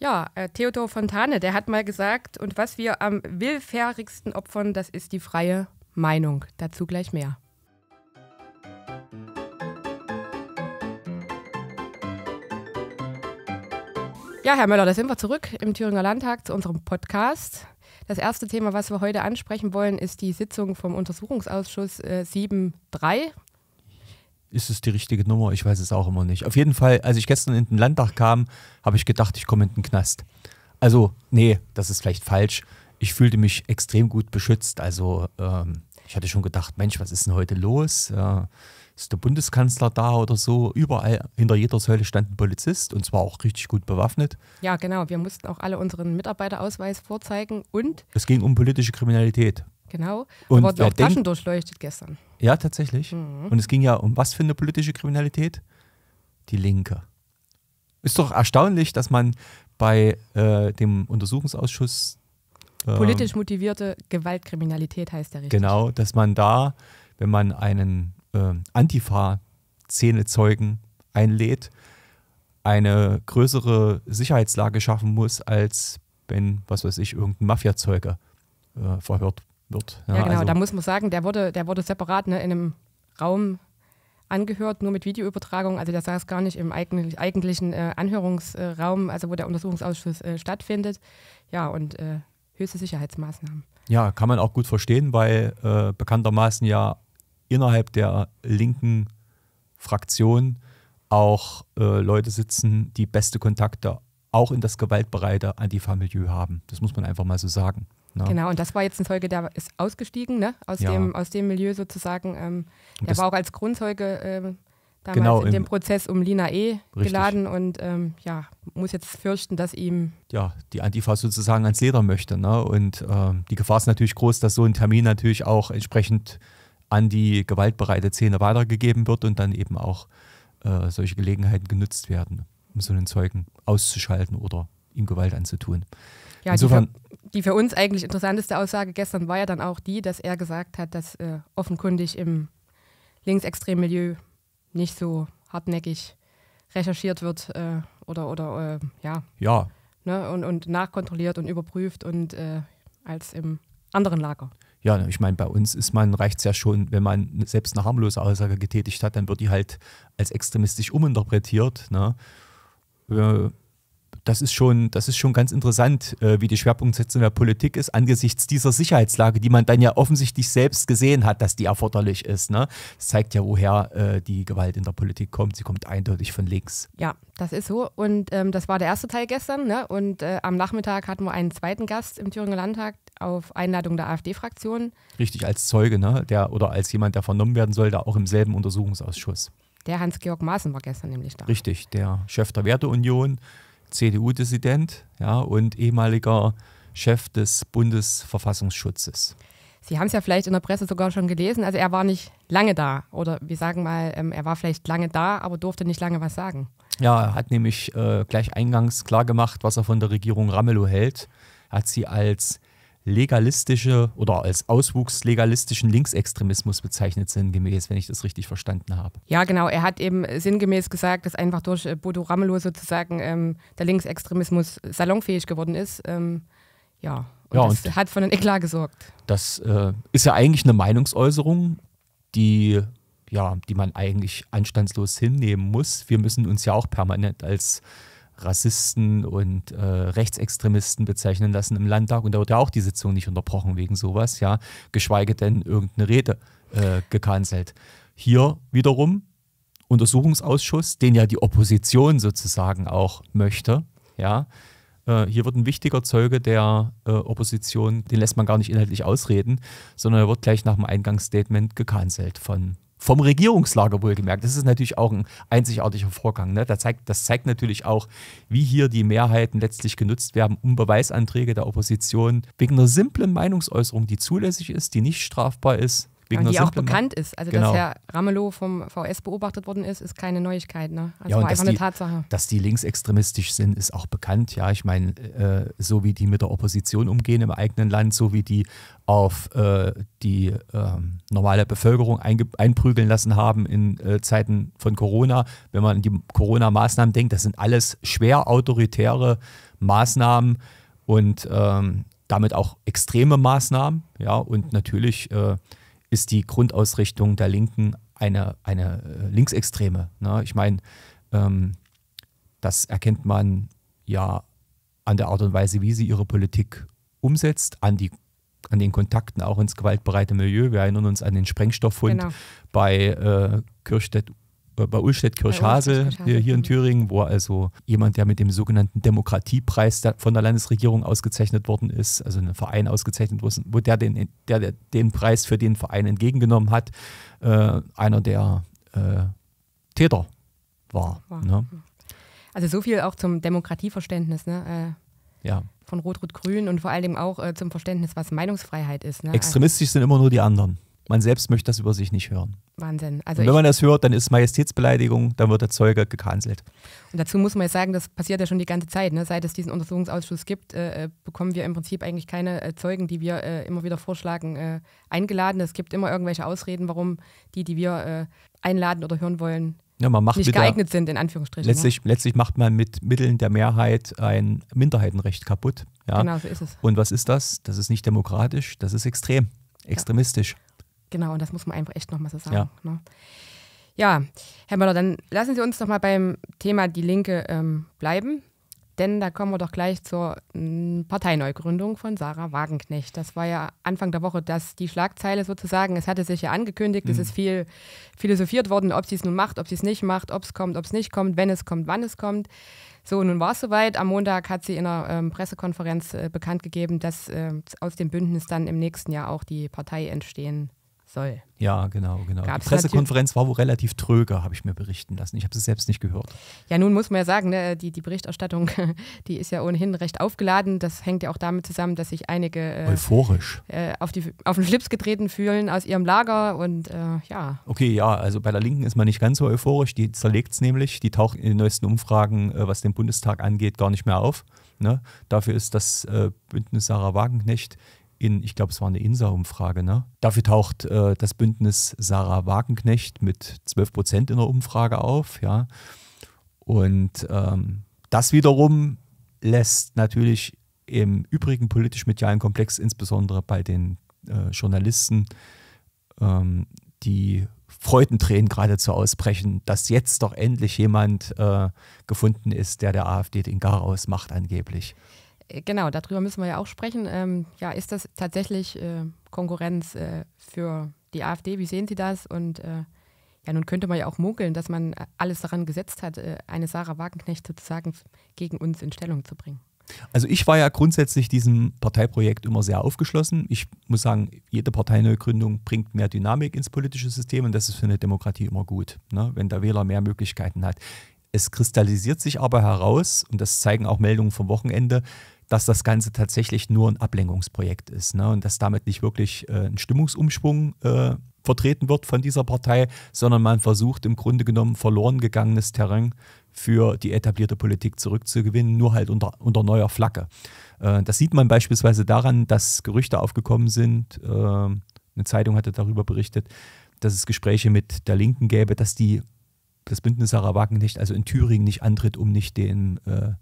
Ja, äh, Theodor Fontane, der hat mal gesagt, und was wir am willfährigsten opfern, das ist die freie Meinung. Dazu gleich mehr. Ja, Herr Möller, da sind wir zurück im Thüringer Landtag zu unserem Podcast. Das erste Thema, was wir heute ansprechen wollen, ist die Sitzung vom Untersuchungsausschuss äh, 7.3 ist es die richtige Nummer? Ich weiß es auch immer nicht. Auf jeden Fall, als ich gestern in den Landtag kam, habe ich gedacht, ich komme in den Knast. Also, nee, das ist vielleicht falsch. Ich fühlte mich extrem gut beschützt. Also, ähm, ich hatte schon gedacht, Mensch, was ist denn heute los? Äh, ist der Bundeskanzler da oder so? Überall hinter jeder Säule stand ein Polizist und zwar auch richtig gut bewaffnet. Ja, genau. Wir mussten auch alle unseren Mitarbeiterausweis vorzeigen und. Es ging um politische Kriminalität. Genau. Und wurden auch Taschen durchleuchtet gestern. Ja, tatsächlich. Mhm. Und es ging ja um was für eine politische Kriminalität? Die Linke. Ist doch erstaunlich, dass man bei äh, dem Untersuchungsausschuss. Äh, Politisch motivierte Gewaltkriminalität heißt der richtig. Genau, dass man da, wenn man einen äh, Antifa-Szenezeugen einlädt, eine größere Sicherheitslage schaffen muss, als wenn, was weiß ich, irgendein Mafiazeuge äh, verhört wird. Ja, ja genau, also da muss man sagen, der wurde, der wurde separat ne, in einem Raum angehört, nur mit Videoübertragung. Also der saß gar nicht im eigentlichen äh, Anhörungsraum, also wo der Untersuchungsausschuss äh, stattfindet. Ja, und äh, höchste Sicherheitsmaßnahmen. Ja, kann man auch gut verstehen, weil äh, bekanntermaßen ja innerhalb der linken Fraktion auch äh, Leute sitzen, die beste Kontakte auch in das gewaltbereite Antifamilieu haben. Das muss man einfach mal so sagen. Ja. Ne? Genau, und das war jetzt ein Zeuge, der ist ausgestiegen ne? aus, ja. dem, aus dem Milieu sozusagen. Ähm, der war auch als Grundzeuge ähm, damals genau, in dem Prozess um Lina E. Richtig. geladen und ähm, ja, muss jetzt fürchten, dass ihm. Ja, die Antifa sozusagen ans Leder möchte. Ne? Und ähm, die Gefahr ist natürlich groß, dass so ein Termin natürlich auch entsprechend an die gewaltbereite Szene weitergegeben wird und dann eben auch äh, solche Gelegenheiten genutzt werden, um so einen Zeugen auszuschalten oder ihm Gewalt anzutun. Ja, Insofern, die, für, die für uns eigentlich interessanteste Aussage gestern war ja dann auch die, dass er gesagt hat, dass äh, offenkundig im linksextremen Milieu nicht so hartnäckig recherchiert wird äh, oder, oder äh, ja. Ja. Ne, und, und nachkontrolliert und überprüft und äh, als im anderen Lager. Ja, ich meine, bei uns ist man, reicht es ja schon, wenn man selbst eine harmlose Aussage getätigt hat, dann wird die halt als extremistisch uminterpretiert. Ne? Äh, das ist schon, das ist schon ganz interessant, äh, wie die Schwerpunktsetzung der Politik ist, angesichts dieser Sicherheitslage, die man dann ja offensichtlich selbst gesehen hat, dass die erforderlich ist. Ne? Das zeigt ja, woher äh, die Gewalt in der Politik kommt. Sie kommt eindeutig von links. Ja, das ist so. Und ähm, das war der erste Teil gestern. Ne? Und äh, am Nachmittag hatten wir einen zweiten Gast im Thüringer Landtag auf Einladung der AfD-Fraktion. Richtig, als Zeuge, ne? Der, oder als jemand, der vernommen werden sollte, auch im selben Untersuchungsausschuss. Der Hans-Georg Maaßen war gestern nämlich da. Richtig, der Chef der Werteunion CDU-Dissident ja, und ehemaliger Chef des Bundesverfassungsschutzes. Sie haben es ja vielleicht in der Presse sogar schon gelesen. Also er war nicht lange da. Oder wir sagen mal, ähm, er war vielleicht lange da, aber durfte nicht lange was sagen. Ja, er hat nämlich äh, gleich eingangs klargemacht, was er von der Regierung Ramelow hält. Er hat sie als legalistische oder als Auswuchs legalistischen Linksextremismus bezeichnet, sinngemäß, wenn ich das richtig verstanden habe. Ja, genau. Er hat eben sinngemäß gesagt, dass einfach durch äh, Bodo Ramelow sozusagen ähm, der Linksextremismus salonfähig geworden ist. Ähm, ja, und ja, das und hat von einen Eklat gesorgt. Das äh, ist ja eigentlich eine Meinungsäußerung, die ja, die man eigentlich anstandslos hinnehmen muss. Wir müssen uns ja auch permanent als Rassisten und äh, Rechtsextremisten bezeichnen lassen im Landtag und da wird ja auch die Sitzung nicht unterbrochen wegen sowas, ja, geschweige denn irgendeine Rede äh, gecancelt. Hier wiederum Untersuchungsausschuss, den ja die Opposition sozusagen auch möchte, ja. Äh, hier wird ein wichtiger Zeuge der äh, Opposition, den lässt man gar nicht inhaltlich ausreden, sondern er wird gleich nach dem Eingangsstatement gecancelt von vom Regierungslager wohlgemerkt. Das ist natürlich auch ein einzigartiger Vorgang. Ne? Das, zeigt, das zeigt natürlich auch, wie hier die Mehrheiten letztlich genutzt werden, um Beweisanträge der Opposition wegen einer simplen Meinungsäußerung, die zulässig ist, die nicht strafbar ist, Wegen ja, die auch bekannt ist. Also, genau. dass Herr Ramelow vom VS beobachtet worden ist, ist keine Neuigkeit. Ne? Also, ja, war einfach eine Tatsache. Dass die linksextremistisch sind, ist auch bekannt. Ja, ich meine, äh, so wie die mit der Opposition umgehen im eigenen Land, so wie die auf äh, die äh, normale Bevölkerung einprügeln lassen haben in äh, Zeiten von Corona. Wenn man an die Corona-Maßnahmen denkt, das sind alles schwer autoritäre Maßnahmen und ähm, damit auch extreme Maßnahmen. Ja, und natürlich äh, ist die Grundausrichtung der Linken eine, eine äh, linksextreme. Ne? Ich meine, ähm, das erkennt man ja an der Art und Weise, wie sie ihre Politik umsetzt, an, die, an den Kontakten auch ins gewaltbereite Milieu. Wir erinnern uns an den Sprengstoffhund genau. bei äh, Kirchstedt äh, bei ulstedt Kirchhase hier, hier in genau. Thüringen, wo also jemand, der mit dem sogenannten Demokratiepreis von der Landesregierung ausgezeichnet worden ist, also ein Verein ausgezeichnet worden, wo der den, der, der den Preis für den Verein entgegengenommen hat, äh, einer der äh, Täter war. Wow. Ne? Also so viel auch zum Demokratieverständnis. Ne? Äh. ja von Rot-Rot-Grün und vor allem auch äh, zum Verständnis, was Meinungsfreiheit ist. Ne? Extremistisch also, sind immer nur die anderen. Man selbst möchte das über sich nicht hören. Wahnsinn. Also und wenn man das hört, dann ist Majestätsbeleidigung, dann wird der Zeuge gecancelt. Und dazu muss man jetzt sagen, das passiert ja schon die ganze Zeit. Ne? Seit es diesen Untersuchungsausschuss gibt, äh, äh bekommen wir im Prinzip eigentlich keine äh, Zeugen, die wir äh, immer wieder vorschlagen, äh, eingeladen. Es gibt immer irgendwelche Ausreden, warum die, die wir äh, einladen oder hören wollen, ja, nicht geeignet der, sind, in Anführungsstrichen. Ne? Letztlich, ne? letztlich, macht man mit Mitteln der Mehrheit ein Minderheitenrecht kaputt. Ja? Genau, so ist es. Und was ist das? Das ist nicht demokratisch, das ist extrem, extremistisch. Ja. Genau, und das muss man einfach echt nochmal so sagen. Ja. Ne? ja, Herr Möller, dann lassen Sie uns nochmal beim Thema Die Linke ähm, bleiben, denn da kommen wir doch gleich zur hm, Parteineugründung von Sarah Wagenknecht. Das war ja Anfang der Woche das, die Schlagzeile sozusagen. Es hatte sich ja angekündigt, mhm. es ist viel philosophiert worden, ob sie es nun macht, ob sie es nicht macht, ob es kommt, ob es nicht kommt, wenn es kommt, wann es kommt. So, nun war es soweit. Am Montag hat sie in einer ähm, Pressekonferenz äh, bekannt gegeben, dass äh, aus dem Bündnis dann im nächsten Jahr auch die Partei entstehen soll. Ja, genau, genau. Gab's die Pressekonferenz war wohl relativ tröger, habe ich mir berichten lassen. Ich habe sie selbst nicht gehört. Ja, nun muss man ja sagen, ne, die, die Berichterstattung, die ist ja ohnehin recht aufgeladen. Das hängt ja auch damit zusammen, dass sich einige äh, euphorisch äh, auf, die, auf den Schlips getreten fühlen aus ihrem Lager und äh, ja. Okay, ja, also bei der Linken ist man nicht ganz so euphorisch. Die zerlegt es nämlich. Die taucht in den neuesten Umfragen, äh, was den Bundestag angeht, gar nicht mehr auf. Ne? Dafür ist das äh, Bündnis Sarah Wagenknecht in, ich glaube, es war eine INSA-Umfrage, ne? Dafür taucht äh, das Bündnis Sarah Wagenknecht mit 12 Prozent in der Umfrage auf, ja. Und ähm, das wiederum lässt natürlich im übrigen politisch-medialen Komplex, insbesondere bei den äh, Journalisten, ähm, die Freudentränen geradezu ausbrechen, dass jetzt doch endlich jemand äh, gefunden ist, der der AfD den Garaus macht angeblich. Äh, genau, darüber müssen wir ja auch sprechen. Ähm, ja, ist das tatsächlich äh, Konkurrenz äh, für die AfD? Wie sehen Sie das? Und äh, ja, nun könnte man ja auch munkeln, dass man alles daran gesetzt hat, äh, eine Sarah Wagenknecht sozusagen gegen uns in Stellung zu bringen. Also ich war ja grundsätzlich diesem Parteiprojekt immer sehr aufgeschlossen. Ich muss sagen, jede Parteineugründung bringt mehr Dynamik ins politische System und das ist für eine Demokratie immer gut, ne? wenn der Wähler mehr Möglichkeiten hat. Es kristallisiert sich aber heraus, und das zeigen auch Meldungen vom Wochenende, dass das Ganze tatsächlich nur ein Ablenkungsprojekt ist ne? und dass damit nicht wirklich äh, ein Stimmungsumschwung äh, vertreten wird von dieser Partei, sondern man versucht im Grunde genommen verloren gegangenes Terrain für die etablierte Politik zurückzugewinnen, nur halt unter, unter neuer Flagge. Äh, das sieht man beispielsweise daran, dass Gerüchte aufgekommen sind, äh, eine Zeitung hatte darüber berichtet, dass es Gespräche mit der Linken gäbe, dass die, das Bündnis Sarah Wagenknecht also in Thüringen nicht antritt, um nicht den, äh,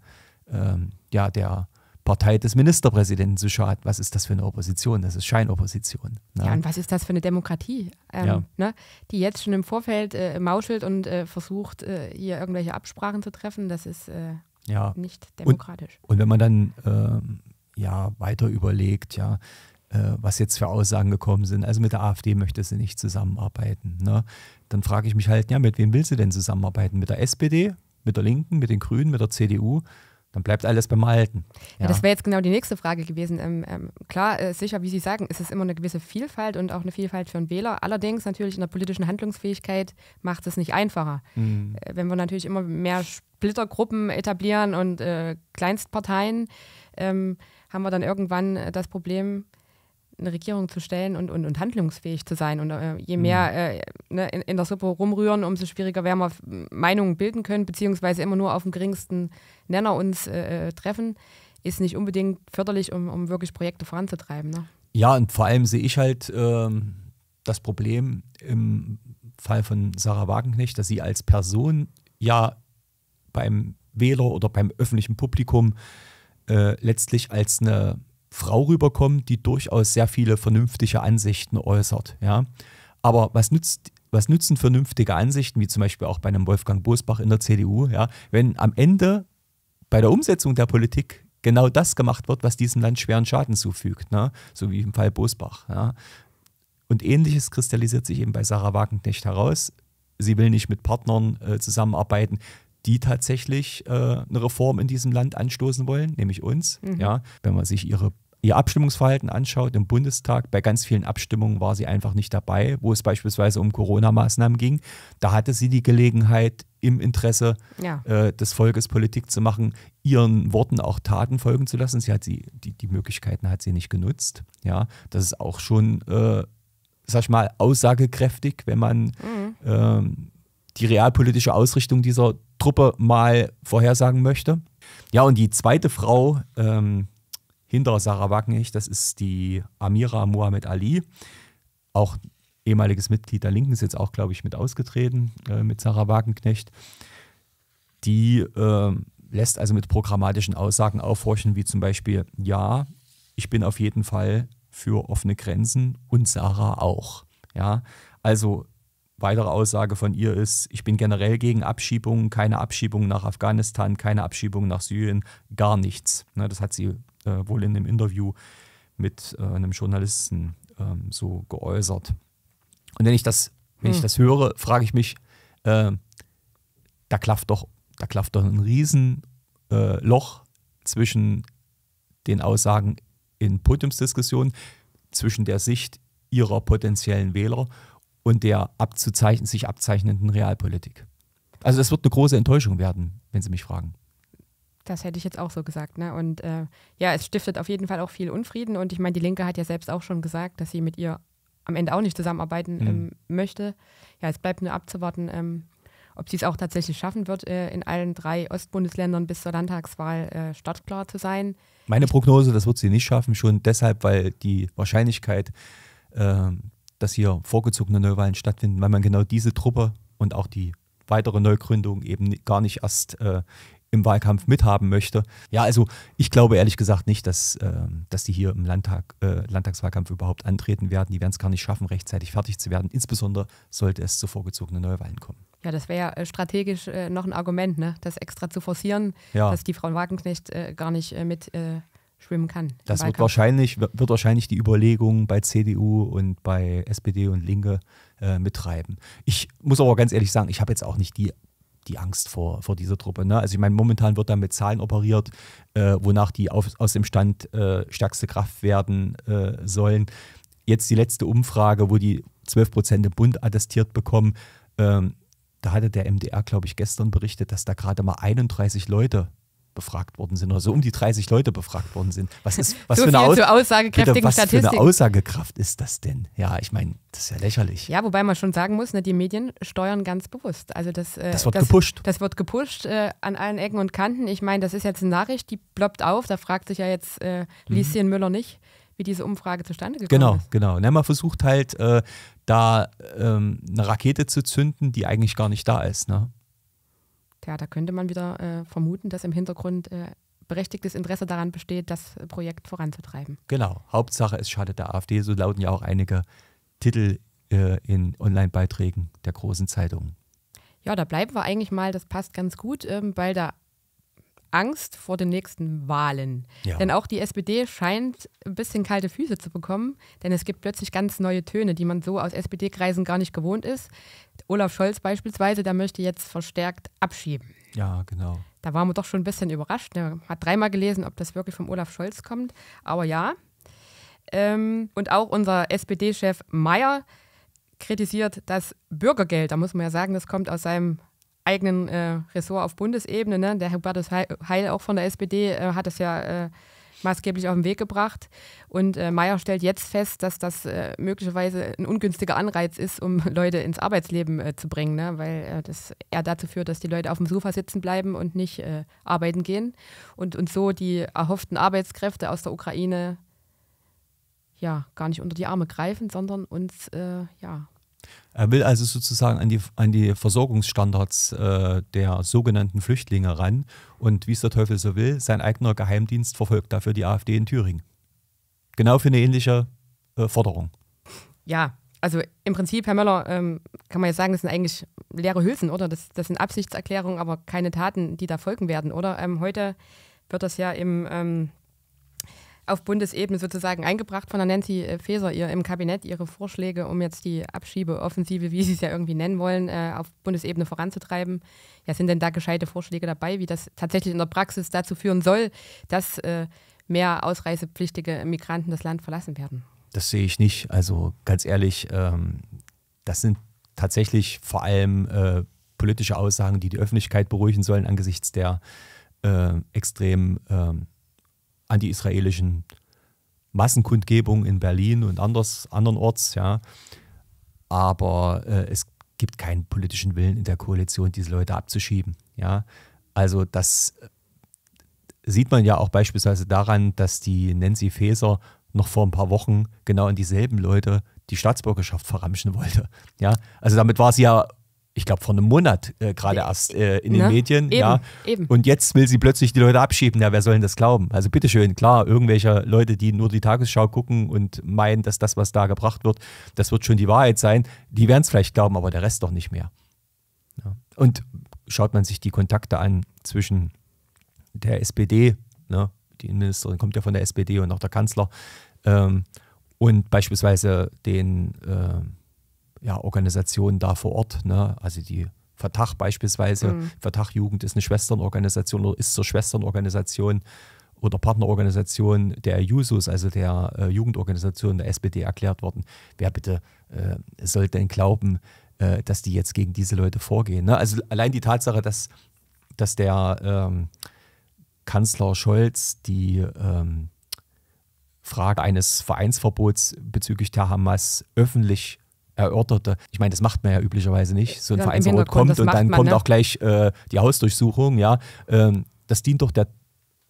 ähm, ja, der Partei des Ministerpräsidenten zu schaden. Was ist das für eine Opposition? Das ist Scheinopposition. Ne? Ja, und was ist das für eine Demokratie, ähm, ja. ne? die jetzt schon im Vorfeld äh, mauschelt und äh, versucht, äh, hier irgendwelche Absprachen zu treffen? Das ist äh, ja. nicht demokratisch. Und, und, wenn man dann ähm, ja, weiter überlegt, ja, äh, was jetzt für Aussagen gekommen sind. Also mit der AfD möchte sie nicht zusammenarbeiten. Ne? Dann frage ich mich halt, ja, mit wem will sie denn zusammenarbeiten? Mit der SPD, mit der Linken, mit den Grünen, mit der CDU? dann bleibt alles beim Alten. Ja, ja das wäre jetzt genau die nächste Frage gewesen. Ähm, ähm, klar, äh, sicher, wie Sie sagen, ist es immer eine gewisse Vielfalt und auch eine Vielfalt für einen Wähler. Allerdings natürlich in der politischen Handlungsfähigkeit macht es nicht einfacher. Mhm. Äh, wenn wir natürlich immer mehr Splittergruppen etablieren und äh, Kleinstparteien, ähm, haben wir dann irgendwann äh, das Problem, eine Regierung zu stellen und, und, und handlungsfähig zu sein. Und äh, je mhm. mehr äh, ne, in, in, der Suppe rumrühren, umso schwieriger werden wir Meinungen bilden können, beziehungsweise immer nur auf dem geringsten Nenner uns äh, äh, treffen, ist nicht unbedingt förderlich, um, um wirklich Projekte voranzutreiben. Ne? Ja, und vor allem sehe ich halt ähm, das Problem im Fall von Sarah Wagenknecht, dass sie als Person ja beim Wähler oder beim öffentlichen Publikum äh, letztlich als eine Frau rüberkommt, die durchaus sehr viele vernünftige Ansichten äußert. Ja? Aber was nützt was nützen vernünftige Ansichten, wie zum Beispiel auch bei einem Wolfgang Bosbach in der CDU, ja, wenn am Ende bei der Umsetzung der Politik genau das gemacht wird, was diesem Land schweren Schaden zufügt, ne? so wie im Fall Bosbach. Ja? Und ähnliches kristallisiert sich eben bei Sarah Wagenknecht heraus. Sie will nicht mit Partnern äh, zusammenarbeiten, die tatsächlich äh, eine Reform in diesem Land anstoßen wollen, nämlich uns. Mhm. Ja, wenn man sich ihre ihr Abstimmungsverhalten anschaut im Bundestag, bei ganz vielen Abstimmungen war sie einfach nicht dabei, wo es beispielsweise um Corona-Maßnahmen ging. Da hatte sie die Gelegenheit, im Interesse ja. äh, des Volkes Politik zu machen, ihren Worten auch Taten folgen zu lassen. Sie hat sie, die, die Möglichkeiten hat sie nicht genutzt. Ja, das ist auch schon, äh, sag ich mal, aussagekräftig, wenn man mhm. ähm, die realpolitische Ausrichtung dieser Truppe mal vorhersagen möchte. Ja, und die zweite Frau ähm, hinter Sarah Wagenknecht, das ist die Amira Mohamed Ali, auch ehemaliges Mitglied der Linken, ist jetzt auch, glaube ich, mit ausgetreten äh, mit Sarah Wagenknecht. Die äh, lässt also mit programmatischen Aussagen aufhorchen, wie zum Beispiel, ja, ich bin auf jeden Fall für offene Grenzen und Sarah auch. Ja, also Weitere Aussage von ihr ist, ich bin generell gegen Abschiebungen, keine Abschiebungen nach Afghanistan, keine Abschiebungen nach Syrien, gar nichts. Ne, das hat sie äh, wohl in einem Interview mit äh, einem Journalisten ähm, so geäußert. Und wenn ich das, wenn hm. ich das höre, frage ich mich, äh, da klafft doch, da klafft doch ein Riesenloch äh, zwischen den Aussagen in Podiumsdiskussionen, zwischen der Sicht ihrer potenziellen Wähler und der abzuzeichnen, sich abzeichnenden Realpolitik. Also das wird eine große Enttäuschung werden, wenn Sie mich fragen. Das hätte ich jetzt auch so gesagt. Ne? Und äh, ja, es stiftet auf jeden Fall auch viel Unfrieden. Und ich meine, die Linke hat ja selbst auch schon gesagt, dass sie mit ihr am Ende auch nicht zusammenarbeiten mhm. ähm, möchte. Ja, es bleibt nur abzuwarten, ähm, ob sie es auch tatsächlich schaffen wird, äh, in allen drei Ostbundesländern bis zur Landtagswahl äh, startklar zu sein. Meine Prognose, das wird sie nicht schaffen, schon deshalb, weil die Wahrscheinlichkeit, ähm, dass hier vorgezogene Neuwahlen stattfinden, weil man genau diese Truppe und auch die weitere Neugründung eben gar nicht erst äh, im Wahlkampf mithaben möchte. Ja, also ich glaube ehrlich gesagt nicht, dass, äh, dass die hier im Landtag, äh, Landtagswahlkampf überhaupt antreten werden. Die werden es gar nicht schaffen, rechtzeitig fertig zu werden. Insbesondere sollte es zu vorgezogenen Neuwahlen kommen. Ja, das wäre ja äh, strategisch äh, noch ein Argument, ne? das extra zu forcieren, ja. dass die Frau Wagenknecht äh, gar nicht äh, mit schwimmen kann. Das wird wahrscheinlich, wird wahrscheinlich die Überlegungen bei CDU und bei SPD und Linke äh, mittreiben. Ich muss aber ganz ehrlich sagen, ich habe jetzt auch nicht die, die Angst vor, vor dieser Truppe. Ne? Also ich meine, momentan wird da mit Zahlen operiert, äh, wonach die auf, aus dem Stand äh, stärkste Kraft werden äh, sollen. Jetzt die letzte Umfrage, wo die 12 Prozent im Bund attestiert bekommen, ähm, da hatte der MDR, glaube ich, gestern berichtet, dass da gerade mal 31 Leute befragt worden sind oder so um die 30 Leute befragt worden sind. Was ist, was, so für, eine Aus bitte, was für eine Aussagekraft ist das denn? Ja, ich meine, das ist ja lächerlich. Ja, wobei man schon sagen muss, ne, die Medien steuern ganz bewusst. Also das, äh, das wird das, gepusht. Das wird gepusht äh, an allen Ecken und Kanten. Ich meine, das ist jetzt eine Nachricht, die ploppt auf. Da fragt sich ja jetzt äh, mhm. Lieschen mhm. Müller nicht wie diese Umfrage zustande gekommen genau, ist. Genau, genau. Ja, man versucht halt, äh, da ähm, eine Rakete zu zünden, die eigentlich gar nicht da ist. Ne? Ja, da könnte man wieder äh, vermuten, dass im Hintergrund äh, berechtigtes Interesse daran besteht, das Projekt voranzutreiben. Genau. Hauptsache, es schadet der AfD. So lauten ja auch einige Titel äh, in Online-Beiträgen der großen Zeitungen. Ja, da bleiben wir eigentlich mal. Das passt ganz gut, ähm, weil der Angst vor den nächsten Wahlen. Ja. Denn auch die SPD scheint ein bisschen kalte Füße zu bekommen, denn es gibt plötzlich ganz neue Töne, die man so aus SPD-Kreisen gar nicht gewohnt ist. Olaf Scholz beispielsweise, der möchte jetzt verstärkt abschieben. Ja, genau. Da waren wir doch schon ein bisschen überrascht. Er Hat dreimal gelesen, ob das wirklich vom Olaf Scholz kommt. Aber ja. Ähm, und auch unser SPD-Chef Mayer kritisiert das Bürgergeld. Da muss man ja sagen, das kommt aus seinem eigenen äh, Ressort auf Bundesebene. Ne? Der Hubertus Heil auch von der SPD äh, hat das ja äh, maßgeblich auf den Weg gebracht. Und äh, Mayer stellt jetzt fest, dass das äh, möglicherweise ein ungünstiger Anreiz ist, um Leute ins Arbeitsleben äh, zu bringen, ne? weil äh, das eher dazu führt, dass die Leute auf dem Sofa sitzen bleiben und nicht arbeiten gehen und, und so die erhofften Arbeitskräfte aus der Ukraine ja gar nicht unter die Arme greifen, sondern uns ja er will also sozusagen an die, an die Versorgungsstandards äh, der sogenannten Flüchtlinge ran. Und wie es der Teufel so will, sein eigener Geheimdienst verfolgt dafür die AfD in Thüringen. Genau für eine ähnliche äh, Forderung. Ja, also im Prinzip, Herr Möller, ähm, kann man jetzt sagen, das sind eigentlich leere Hülsen, oder? Das, das sind Absichtserklärungen, aber keine Taten, die da folgen werden, oder? Ähm, heute wird das ja im ähm, auf Bundesebene sozusagen eingebracht von der Nancy äh, Faeser ihr, im Kabinett, ihre Vorschläge, um jetzt die Abschiebeoffensive, wie sie es ja irgendwie nennen wollen, äh, auf Bundesebene voranzutreiben. Ja, sind denn da gescheite Vorschläge dabei, wie das tatsächlich in der Praxis dazu führen soll, dass äh, mehr ausreisepflichtige Migranten das Land verlassen werden? Das sehe ich nicht. Also ganz ehrlich, ähm, das sind tatsächlich vor allem politische Aussagen, die die Öffentlichkeit beruhigen sollen angesichts der extrem ähm, anti-israelischen Massenkundgebungen in Berlin und anders, andernorts. Ja. Aber äh, es gibt keinen politischen Willen in der Koalition, diese Leute abzuschieben. Ja. Also das äh, sieht man ja auch beispielsweise daran, dass die Nancy Faeser noch vor ein paar Wochen genau an dieselben Leute die Staatsbürgerschaft verramschen wollte. Ja, also damit war sie ja ich glaube, vor einem Monat äh, gerade erst äh, in den Na, Medien. Eben, ja. eben. Und jetzt will sie plötzlich die Leute abschieben. Ja, wer soll denn das glauben? Also bitteschön, klar, irgendwelche Leute, die nur die Tagesschau gucken und meinen, dass das, was da gebracht wird, das wird schon die Wahrheit sein, die werden es vielleicht glauben, aber der Rest doch nicht mehr. Ja. Und schaut man sich die Kontakte an zwischen der SPD, ne, die Innenministerin kommt ja von der SPD und auch der Kanzler, ähm, und beispielsweise den äh, ja, Organisationen da vor Ort, ne? also die Vertach beispielsweise. Mhm. Vertach Jugend ist eine Schwesternorganisation oder ist zur Schwesternorganisation oder Partnerorganisation der JUSUS, also der äh, Jugendorganisation der SPD, erklärt worden. Wer bitte äh, soll denn glauben, äh, dass die jetzt gegen diese Leute vorgehen? Ne? Also allein die Tatsache, dass, dass der ähm, Kanzler Scholz die ähm, Frage eines Vereinsverbots bezüglich der Hamas öffentlich erörterte. Ich meine, das macht man ja üblicherweise nicht. So ein ja, Vereinsverbot kommt und dann kommt ne? auch gleich äh, die Hausdurchsuchung. Ja, ähm, das dient doch der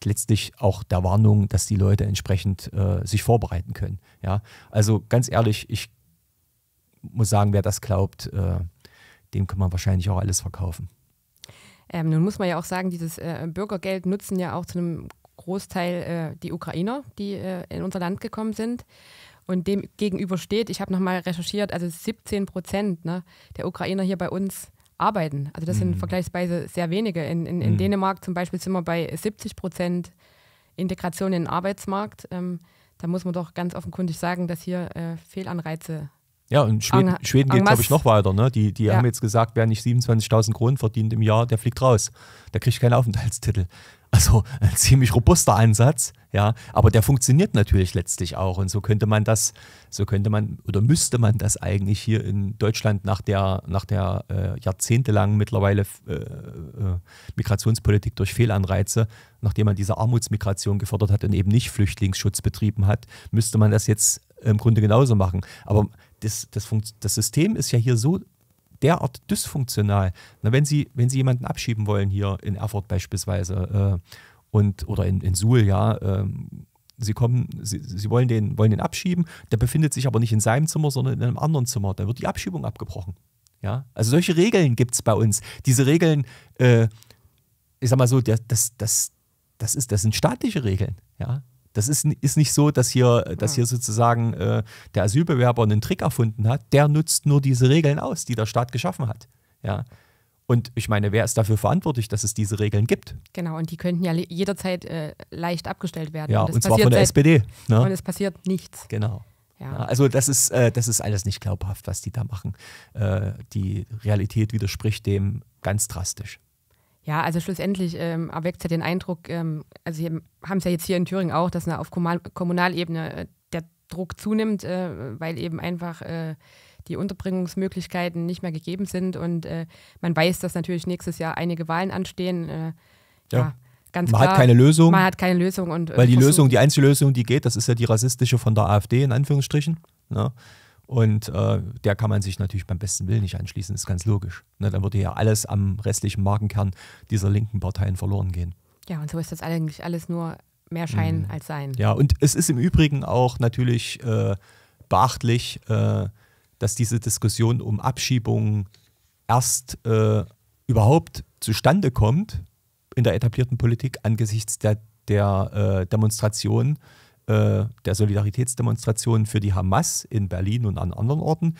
letztlich auch der Warnung, dass die Leute entsprechend äh, sich vorbereiten können. Ja, also ganz ehrlich, ich muss sagen, wer das glaubt, äh, dem kann man wahrscheinlich auch alles verkaufen. Ähm, nun muss man ja auch sagen, dieses äh, Bürgergeld nutzen ja auch zu einem Großteil äh, die Ukrainer, die äh, in unser Land gekommen sind. Und dem gegenüber steht, ich habe nochmal recherchiert, also 17 Prozent ne, der Ukrainer hier bei uns arbeiten. Also das mhm. sind vergleichsweise sehr wenige. In, in, in mhm. Dänemark zum Beispiel sind wir bei 70 Prozent Integration in den Arbeitsmarkt. Ähm, da muss man doch ganz offenkundig sagen, dass hier äh, Fehlanreize ja, und Schweden, Ang Schweden geht, glaube ich, noch weiter. Ne? Die, die ja. haben jetzt gesagt, wer nicht 27.000 Kronen verdient im Jahr, der fliegt raus. Der kriegt keinen Aufenthaltstitel. Also ein ziemlich robuster Ansatz, ja, aber der funktioniert natürlich letztlich auch. Und so könnte man das, so könnte man oder müsste man das eigentlich hier in Deutschland nach der, nach der äh, jahrzehntelangen mittlerweile äh, äh, Migrationspolitik durch Fehlanreize, nachdem man diese Armutsmigration gefördert hat und eben nicht Flüchtlingsschutz betrieben hat, müsste man das jetzt im Grunde genauso machen. Aber das, das, das System ist ja hier so derart dysfunktional. Na, wenn, Sie, wenn Sie jemanden abschieben wollen hier in Erfurt beispielsweise äh, und, oder in, in Suhl, ja, ähm, Sie kommen, Sie, Sie wollen, den, wollen den abschieben, der befindet sich aber nicht in seinem Zimmer, sondern in einem anderen Zimmer. Dann wird die Abschiebung abgebrochen. Ja? Also solche Regeln gibt es bei uns. Diese Regeln, äh, ich sag mal so, das, das, das, das, ist, das sind staatliche Regeln. Ja? Das ist, ist nicht so, dass hier, äh, dass mhm. hier sozusagen äh, der Asylbewerber einen Trick erfunden hat. Der nutzt nur diese Regeln aus, die der Staat geschaffen hat. Ja. Und ich meine, wer ist dafür verantwortlich, dass es diese Regeln gibt? Genau, und die könnten ja jederzeit äh, leicht abgestellt werden. Ja, und, und zwar von der SPD. Ne? Und es passiert nichts. Genau. Ja. Also das ist, äh, das ist alles nicht glaubhaft, was die da machen. Äh, die Realität widerspricht dem ganz drastisch. Ja, also schlussendlich ähm, erweckt es ja den Eindruck, ähm, also wir haben es ja jetzt hier in Thüringen auch, dass na, auf Kommunal Kommunalebene äh, der Druck zunimmt, äh, weil eben einfach äh, die Unterbringungsmöglichkeiten nicht mehr gegeben sind und äh, man weiß, dass natürlich nächstes Jahr einige Wahlen anstehen. Äh, ja. ja man klar, hat keine Lösung. Man hat keine Lösung und äh, weil die Lösung, die einzige Lösung, die geht, das ist ja die rassistische von der AfD in Anführungsstrichen. Ja. Ne? Und äh, der kann man sich natürlich beim besten Willen nicht anschließen, ist ganz logisch. Ne, dann würde ja alles am restlichen Markenkern dieser linken Parteien verloren gehen. Ja, und so ist das eigentlich alles nur mehr Schein mhm. als Sein. Ja, und es ist im Übrigen auch natürlich äh, beachtlich, äh, dass diese Diskussion um Abschiebungen erst äh, überhaupt zustande kommt in der etablierten Politik angesichts der, der äh, Demonstration äh, der Solidaritätsdemonstrationen für die Hamas in Berlin und an anderen Orten.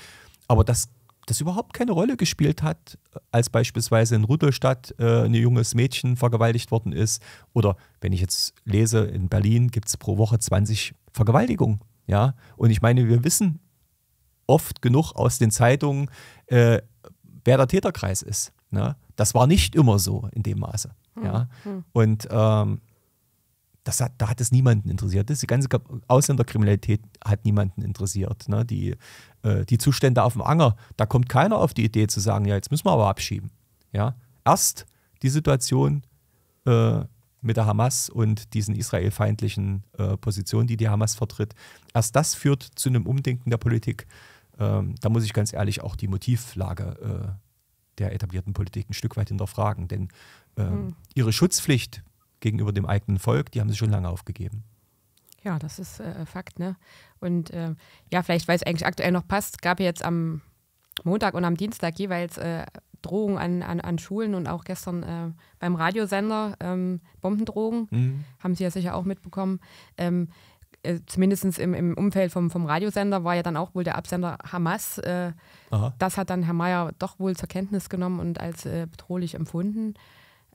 Aber dass das überhaupt keine Rolle gespielt hat, als beispielsweise in Rudolstadt äh, ein junges Mädchen vergewaltigt worden ist. Oder wenn ich jetzt lese, in Berlin gibt es pro Woche 20 Vergewaltigungen. Ja? Und ich meine, wir wissen oft genug aus den Zeitungen, äh, wer der Täterkreis ist. Ne? Das war nicht immer so in dem Maße. ja? Hm. hm. Und ähm, das hat, da hat es niemanden interessiert. Das, die ganze Ausländerkriminalität hat niemanden interessiert. Ne? Die, äh, die Zustände auf dem Anger, da kommt keiner auf die Idee zu sagen, ja, jetzt müssen wir aber abschieben. Ja? Erst die Situation äh, mit der Hamas und diesen israelfeindlichen äh, Positionen, die die Hamas vertritt, erst das führt zu einem Umdenken der Politik. Ähm, da muss ich ganz ehrlich auch die Motivlage äh, der etablierten Politik ein Stück weit hinterfragen, denn mhm. ihre Schutzpflicht gegenüber dem eigenen Volk, die haben sie schon lange aufgegeben. Ja, das ist äh, Fakt, ne? Und äh, ja, vielleicht, weil es eigentlich aktuell noch passt, gab jetzt am Montag und am Dienstag jeweils äh, Drohungen an, an, an Schulen und auch gestern äh, beim Radiosender ähm, Bombendrohungen. Mhm. Haben Sie ja sicher auch mitbekommen. Ähm, äh, Zumindest im, im Umfeld vom, vom Radiosender war ja dann auch wohl der Absender Hamas. Äh, das hat dann Herr Mayer doch wohl zur Kenntnis genommen und als äh, bedrohlich empfunden.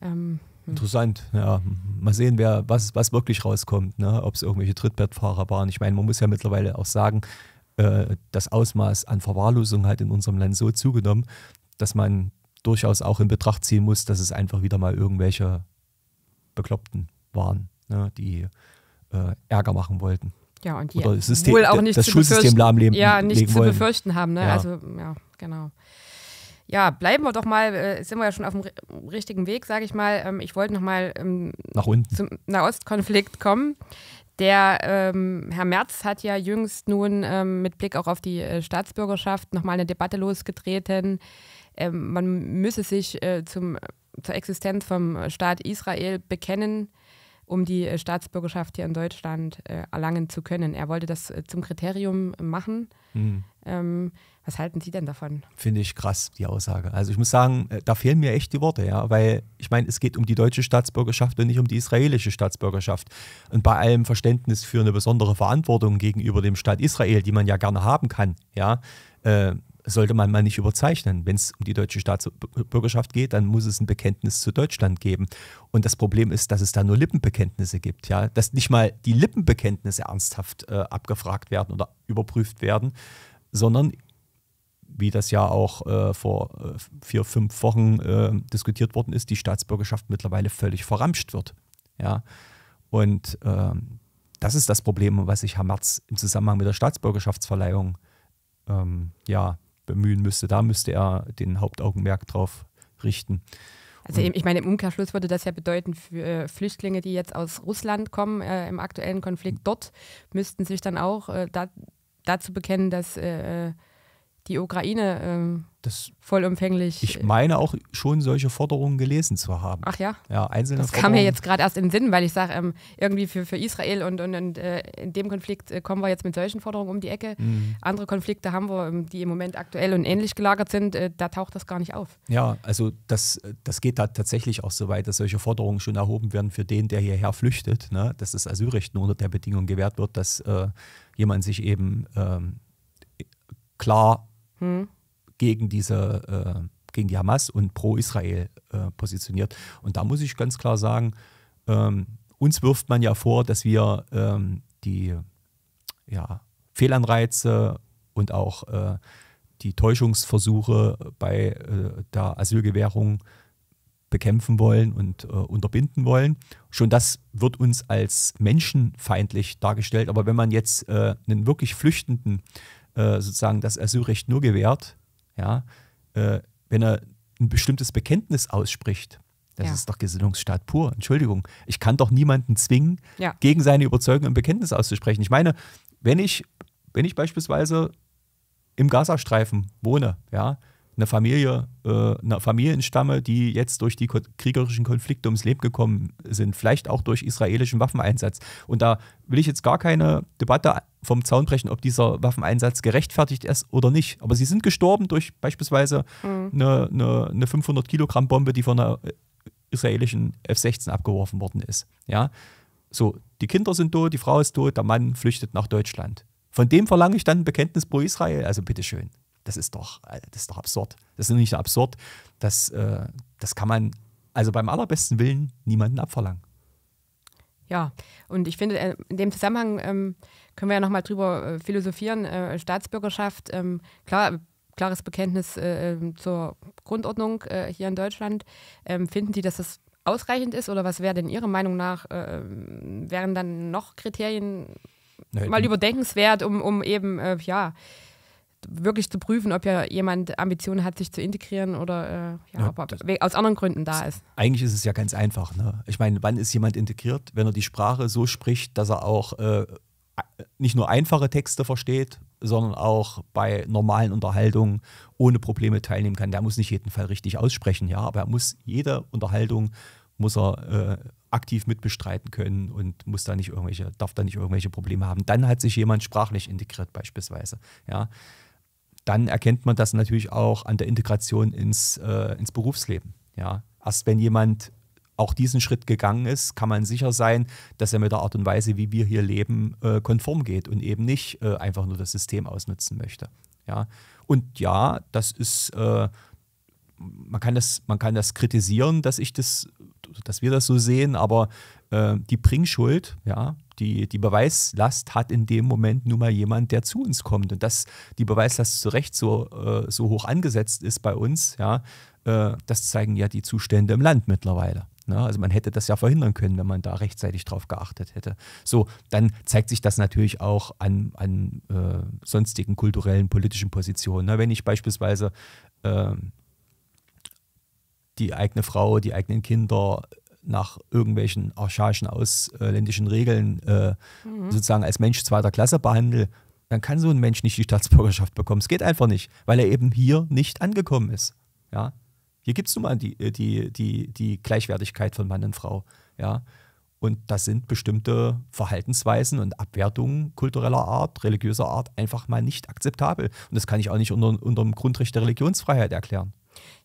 Ähm, Interessant, ja. Mal sehen, wer, was, was wirklich rauskommt, ne? ob es irgendwelche Trittbettfahrer waren. Ich meine, man muss ja mittlerweile auch sagen, äh, das Ausmaß an Verwahrlosung hat in unserem Land so zugenommen, dass man durchaus auch in Betracht ziehen muss, dass es einfach wieder mal irgendwelche Bekloppten waren, ne? die äh, Ärger machen wollten. Ja, und die Oder das System, wohl auch nicht das Schulsystem lahmlegen. Ja, nicht zu wollten. befürchten haben, ne? Ja. Also, ja, genau ja, bleiben wir doch mal, äh, sind wir ja schon auf dem richtigen Weg, sage ich mal. Ähm, ich wollte noch mal ähm, Nach unten. zum Nahostkonflikt kommen. Der ähm, Herr Merz hat ja jüngst nun ähm, mit Blick auch auf die äh, Staatsbürgerschaft nochmal eine Debatte losgetreten. Ähm, man müsse sich äh, zum, zur Existenz vom Staat Israel bekennen, um die äh, Staatsbürgerschaft hier in Deutschland äh, erlangen zu können. Er wollte das äh, zum Kriterium machen. Mhm. Ähm, was halten Sie denn davon? Finde ich krass, die Aussage. Also ich muss sagen, äh, da fehlen mir echt die Worte, ja, weil ich meine, es geht um die deutsche Staatsbürgerschaft und nicht um die israelische Staatsbürgerschaft. Und bei allem Verständnis für eine besondere Verantwortung gegenüber dem Staat Israel, die man ja gerne haben kann, ja, äh, sollte man mal nicht überzeichnen. Wenn es um die deutsche Staatsbürgerschaft geht, dann muss es ein Bekenntnis zu Deutschland geben. Und das Problem ist, dass es da nur Lippenbekenntnisse gibt, ja, dass nicht mal die Lippenbekenntnisse ernsthaft äh, abgefragt werden oder überprüft werden, sondern wie das ja auch äh, vor äh, vier, fünf Wochen äh, diskutiert worden ist, die Staatsbürgerschaft mittlerweile völlig verramscht wird. Ja? Und ähm, das ist das Problem, was sich Herr Merz im Zusammenhang mit der Staatsbürgerschaftsverleihung ähm, ja, bemühen müsste. Da müsste er den Hauptaugenmerk drauf richten. Also ich meine, im Umkehrschluss würde das ja bedeuten, für äh, Flüchtlinge, die jetzt aus Russland kommen äh, im aktuellen Konflikt dort, müssten sich dann auch äh, da, dazu bekennen, dass äh, die Ukraine ähm, das, vollumfänglich. Ich meine auch schon solche Forderungen gelesen zu haben. Ach ja. Ja, einzelne Das kam mir jetzt gerade erst in den Sinn, weil ich sage, ähm, irgendwie für, für Israel und, und, und äh, in dem Konflikt äh, kommen wir jetzt mit solchen Forderungen um die Ecke. Mhm. Andere Konflikte haben wir, ähm, die im Moment aktuell und ähnlich gelagert sind, äh, da taucht das gar nicht auf. Ja, also das, das geht da tatsächlich auch so weit, dass solche Forderungen schon erhoben werden für den, der hierher flüchtet, ne? dass das Asylrecht nur unter der Bedingung gewährt wird, dass äh, jemand sich eben ähm, klar hm. gegen diese äh, gegen die Hamas und pro-Israel äh, positioniert. Und da muss ich ganz klar sagen, ähm, uns wirft man ja vor, dass wir ähm, die ja, Fehlanreize und auch äh, die Täuschungsversuche bei äh, der Asylgewährung bekämpfen wollen und äh, unterbinden wollen. Schon das wird uns als menschenfeindlich dargestellt. Aber wenn man jetzt äh, einen wirklich Flüchtenden äh, sozusagen das Asylrecht nur gewährt, ja, äh, wenn er ein bestimmtes Bekenntnis ausspricht. Das ja. ist doch Gesinnungsstaat pur. Entschuldigung. Ich kann doch niemanden zwingen, ja. gegen seine Überzeugung ein Bekenntnis auszusprechen. Ich meine, wenn ich, wenn ich beispielsweise im Gazastreifen wohne, ja, eine Familie, äh, eine Familienstamme, die jetzt durch die kriegerischen Konflikte ums Leben gekommen sind, vielleicht auch durch israelischen Waffeneinsatz. Und da will ich jetzt gar keine Debatte vom Zaun brechen, ob dieser Waffeneinsatz gerechtfertigt ist oder nicht. Aber sie sind gestorben durch beispielsweise mhm. eine, eine, eine 500 Kilogramm Bombe, die von einer äh, israelischen F-16 abgeworfen worden ist. Ja, so die Kinder sind tot, die Frau ist tot, der Mann flüchtet nach Deutschland. Von dem verlange ich dann ein Bekenntnis pro Israel. Also bitteschön. Das ist doch, äh, das ist doch absurd. Das ist nicht absurd. Das, äh, das kann man also beim allerbesten Willen niemanden abverlangen. Ja, und ich finde, äh, in dem Zusammenhang ähm, können wir ja nochmal drüber äh, philosophieren. Äh, Staatsbürgerschaft, ähm, klar, klares Bekenntnis äh, ähm, zur Grundordnung hier in Deutschland. Ähm, finden Sie, dass das ausreichend ist oder was wäre denn Ihrer Meinung nach, wären dann noch Kriterien Nein. mal überdenkenswert, um, um eben, ja, wirklich zu prüfen, ob ja jemand Ambitionen hat, sich zu integrieren oder äh, ja, ja, ob er aus anderen Gründen da ist. Eigentlich ist es ja ganz einfach. Ne? Ich meine, wann ist jemand integriert, wenn er die Sprache so spricht, dass er auch äh, nicht nur einfache Texte versteht, sondern auch bei normalen Unterhaltungen ohne Probleme teilnehmen kann. Der muss nicht jeden Fall richtig aussprechen, ja, aber er muss jede Unterhaltung muss er äh, aktiv mitbestreiten können und muss da nicht irgendwelche, darf da nicht irgendwelche Probleme haben. Dann hat sich jemand sprachlich integriert beispielsweise. Ja dann erkennt man das natürlich auch an der Integration ins, äh, ins Berufsleben. Ja. Erst wenn jemand auch diesen Schritt gegangen ist, kann man sicher sein, dass er mit der Art und Weise, wie wir hier leben, äh, konform geht und eben nicht äh, einfach nur das System ausnutzen möchte. Ja. Und ja, das ist, äh, man, kann das, man kann das kritisieren, dass ich das, dass wir das so sehen, aber äh, die Bringschuld, ja, die, die Beweislast hat in dem Moment nun mal jemand, der zu uns kommt. Und dass die Beweislast zu Recht so, äh, so hoch angesetzt ist bei uns, ja, äh, das zeigen ja die Zustände im Land mittlerweile. Ne? Also man hätte das ja verhindern können, wenn man da rechtzeitig drauf geachtet hätte. So, dann zeigt sich das natürlich auch an, an äh, sonstigen kulturellen, politischen Positionen. Ne? Wenn ich beispielsweise ähm, die eigene Frau, die eigenen Kinder nach irgendwelchen archaischen ausländischen Regeln äh, mhm. sozusagen als Mensch zweiter Klasse behandle, dann kann so ein Mensch nicht die Staatsbürgerschaft bekommen. Es geht einfach nicht, weil er eben hier nicht angekommen ist. Ja? Hier gibt es nun mal die, äh, die, die, die Gleichwertigkeit von Mann und Frau. Ja? Und das sind bestimmte Verhaltensweisen und Abwertungen kultureller Art, religiöser Art einfach mal nicht akzeptabel. Und das kann ich auch nicht unter, unter dem Grundrecht der Religionsfreiheit erklären.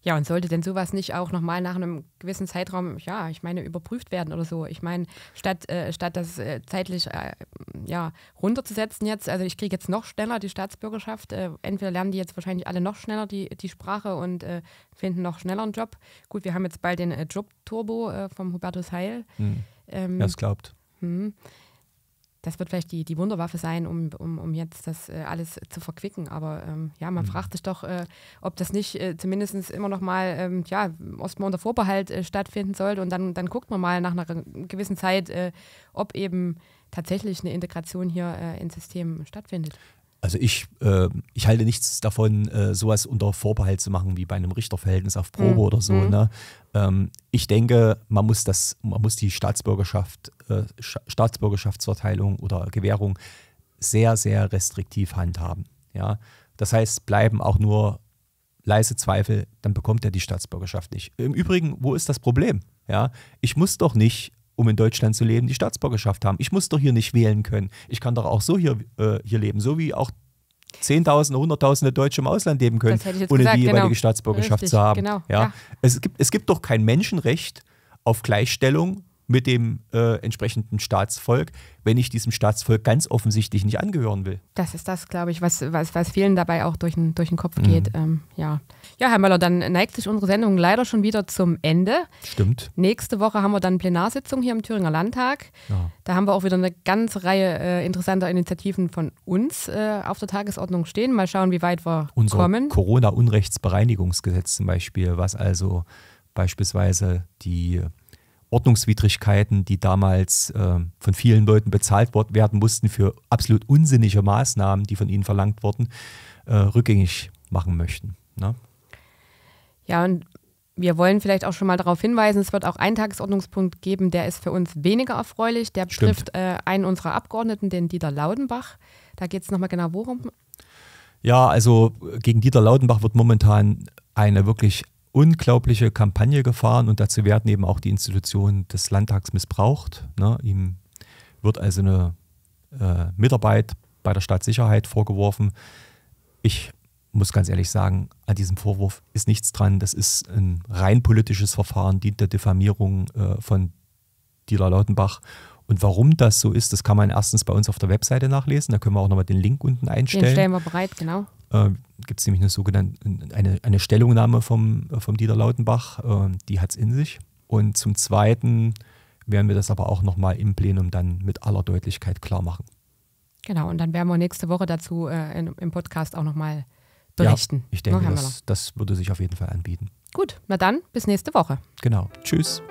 Ja, und sollte denn sowas nicht auch nochmal nach einem gewissen Zeitraum, ja, ich meine, überprüft werden oder so? Ich meine, statt, äh, statt das äh, zeitlich äh, ja, runterzusetzen jetzt, also ich kriege jetzt noch schneller die Staatsbürgerschaft, äh, entweder lernen die jetzt wahrscheinlich alle noch schneller die, die Sprache und äh, finden noch schneller einen Job. Gut, wir haben jetzt bald den äh, Job-Turbo vom Hubertus Heil. Hm. Ähm, Wer es glaubt. Hm das wird vielleicht die, die Wunderwaffe sein, um, um, um jetzt das äh, alles zu verquicken. Aber ähm, ja, man mhm. fragt sich doch, äh, ob das nicht äh, zumindest immer noch mal, ähm, ja, erstmal unter Vorbehalt äh, stattfinden sollte. Und dann, dann guckt man mal nach einer gewissen Zeit, äh, ob eben tatsächlich eine Integration hier äh, ins System stattfindet. Also ich, äh, ich halte nichts davon, äh, sowas unter Vorbehalt zu machen wie bei einem Richterverhältnis auf Probe mhm. oder so. Hm. Ne? Ähm, ich denke, man muss das, man muss die Staatsbürgerschaft, äh, Staatsbürgerschaftsverteilung oder Gewährung sehr, sehr restriktiv handhaben. Ja? Das heißt, bleiben auch nur leise Zweifel, dann bekommt er die Staatsbürgerschaft nicht. Im Übrigen, wo ist das Problem? Ja, ich muss doch nicht um in Deutschland zu leben, die Staatsbürgerschaft haben. Ich muss doch hier nicht wählen können. Ich kann doch auch so hier, äh, hier leben, so wie auch Zehntausende, Hunderttausende Deutsche im Ausland leben können, ohne gesagt, die jeweilige genau. Staatsbürgerschaft Richtig, zu haben. Genau, ja. ja. Es, gibt, es gibt doch kein Menschenrecht auf Gleichstellung mit dem äh, entsprechenden Staatsvolk, wenn ich diesem Staatsvolk ganz offensichtlich nicht angehören will. Das ist das, glaube ich, was, was, was vielen dabei auch durch den, durch den Kopf mhm. geht. Ähm, ja. ja, Herr Möller, dann neigt sich unsere Sendung leider schon wieder zum Ende. Stimmt. Nächste Woche haben wir dann Plenarsitzung hier im Thüringer Landtag. Ja. Da haben wir auch wieder eine ganze Reihe äh, interessanter Initiativen von uns äh, auf der Tagesordnung stehen. Mal schauen, wie weit wir Unser kommen. Corona-Unrechtsbereinigungsgesetz zum Beispiel, was also beispielsweise die Ordnungswidrigkeiten, die damals äh, von vielen Leuten bezahlt werden mussten für absolut unsinnige Maßnahmen, die von ihnen verlangt wurden, äh, rückgängig machen möchten. Ne? Ja, und wir wollen vielleicht auch schon mal darauf hinweisen, es wird auch einen Tagesordnungspunkt geben, der ist für uns weniger erfreulich. Der betrifft äh, einen unserer Abgeordneten, den Dieter Laudenbach. Da geht es nochmal genau worum. Ja, also gegen Dieter Laudenbach wird momentan eine wirklich unglaubliche Kampagne gefahren und dazu werden eben auch die Institutionen des Landtags missbraucht. Ne? Ihm wird also eine äh, Mitarbeit bei der Staatssicherheit vorgeworfen. Ich muss ganz ehrlich sagen, an diesem Vorwurf ist nichts dran. Das ist ein rein politisches Verfahren, dient der Diffamierung äh, von Dieter Lautenbach. Und warum das so ist, das kann man erstens bei uns auf der Webseite nachlesen. Da können wir auch nochmal den Link unten einstellen. Den stellen wir bereit, genau. Äh, Gibt es nämlich eine sogenannte eine, eine Stellungnahme vom, vom Dieter Lautenbach, äh, die hat es in sich. Und zum Zweiten werden wir das aber auch nochmal im Plenum dann mit aller Deutlichkeit klar machen. Genau, und dann werden wir nächste Woche dazu äh, in, im Podcast auch nochmal berichten. Ja, ich denke, no, das, das würde sich auf jeden Fall anbieten. Gut, na dann, bis nächste Woche. Genau, tschüss.